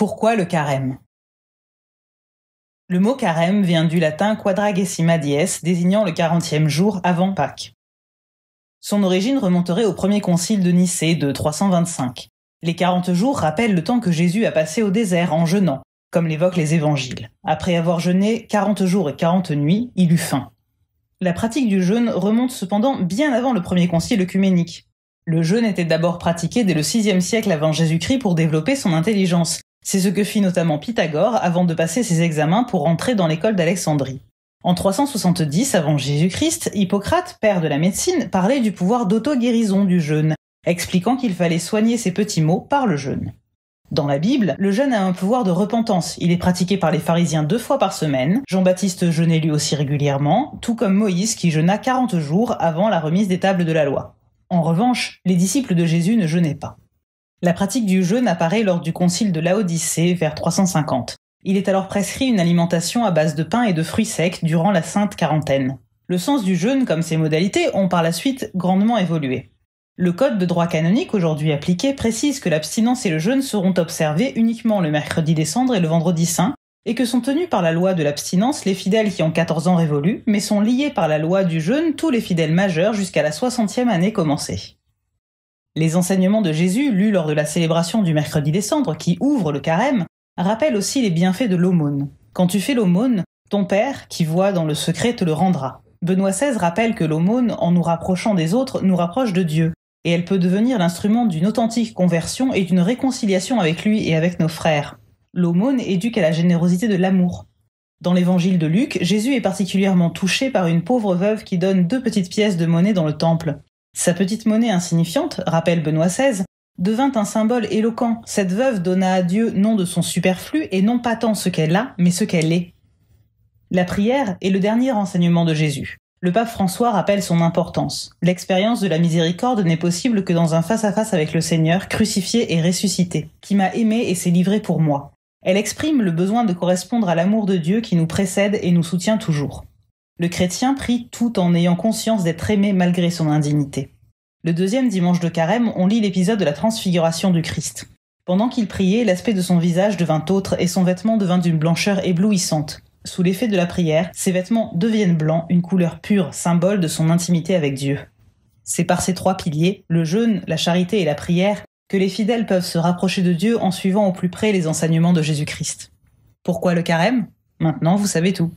Pourquoi le carême Le mot carême vient du latin quadragesima dies, désignant le quarantième jour avant Pâques. Son origine remonterait au premier concile de Nicée de 325. Les 40 jours rappellent le temps que Jésus a passé au désert en jeûnant, comme l'évoquent les évangiles. Après avoir jeûné 40 jours et 40 nuits, il eut faim. La pratique du jeûne remonte cependant bien avant le premier concile œcuménique. Le jeûne était d'abord pratiqué dès le 6e siècle avant Jésus-Christ pour développer son intelligence, c'est ce que fit notamment Pythagore avant de passer ses examens pour entrer dans l'école d'Alexandrie. En 370 avant Jésus-Christ, Hippocrate, père de la médecine, parlait du pouvoir d'auto-guérison du jeûne, expliquant qu'il fallait soigner ses petits maux par le jeûne. Dans la Bible, le jeûne a un pouvoir de repentance. Il est pratiqué par les pharisiens deux fois par semaine. Jean-Baptiste jeûnait lui aussi régulièrement, tout comme Moïse qui jeûna 40 jours avant la remise des tables de la loi. En revanche, les disciples de Jésus ne jeûnaient pas. La pratique du jeûne apparaît lors du concile de Odyssée vers 350. Il est alors prescrit une alimentation à base de pain et de fruits secs durant la sainte quarantaine. Le sens du jeûne comme ses modalités ont par la suite grandement évolué. Le code de droit canonique aujourd'hui appliqué précise que l'abstinence et le jeûne seront observés uniquement le mercredi décembre et le vendredi saint, et que sont tenus par la loi de l'abstinence les fidèles qui ont 14 ans révolus, mais sont liés par la loi du jeûne tous les fidèles majeurs jusqu'à la 60e année commencée. Les enseignements de Jésus, lus lors de la célébration du mercredi décembre qui ouvre le carême, rappellent aussi les bienfaits de l'aumône. Quand tu fais l'aumône, ton Père, qui voit dans le secret, te le rendra. Benoît XVI rappelle que l'aumône, en nous rapprochant des autres, nous rapproche de Dieu, et elle peut devenir l'instrument d'une authentique conversion et d'une réconciliation avec lui et avec nos frères. L'aumône éduque à la générosité de l'amour. Dans l'évangile de Luc, Jésus est particulièrement touché par une pauvre veuve qui donne deux petites pièces de monnaie dans le temple. Sa petite monnaie insignifiante, rappelle Benoît XVI, devint un symbole éloquent. Cette veuve donna à Dieu non de son superflu et non pas tant ce qu'elle a, mais ce qu'elle est. La prière est le dernier enseignement de Jésus. Le pape François rappelle son importance. L'expérience de la miséricorde n'est possible que dans un face-à-face -face avec le Seigneur crucifié et ressuscité, qui m'a aimé et s'est livré pour moi. Elle exprime le besoin de correspondre à l'amour de Dieu qui nous précède et nous soutient toujours. Le chrétien prie tout en ayant conscience d'être aimé malgré son indignité. Le deuxième dimanche de carême, on lit l'épisode de la transfiguration du Christ. Pendant qu'il priait, l'aspect de son visage devint autre et son vêtement devint d'une blancheur éblouissante. Sous l'effet de la prière, ses vêtements deviennent blancs, une couleur pure, symbole de son intimité avec Dieu. C'est par ces trois piliers, le jeûne, la charité et la prière, que les fidèles peuvent se rapprocher de Dieu en suivant au plus près les enseignements de Jésus-Christ. Pourquoi le carême Maintenant, vous savez tout.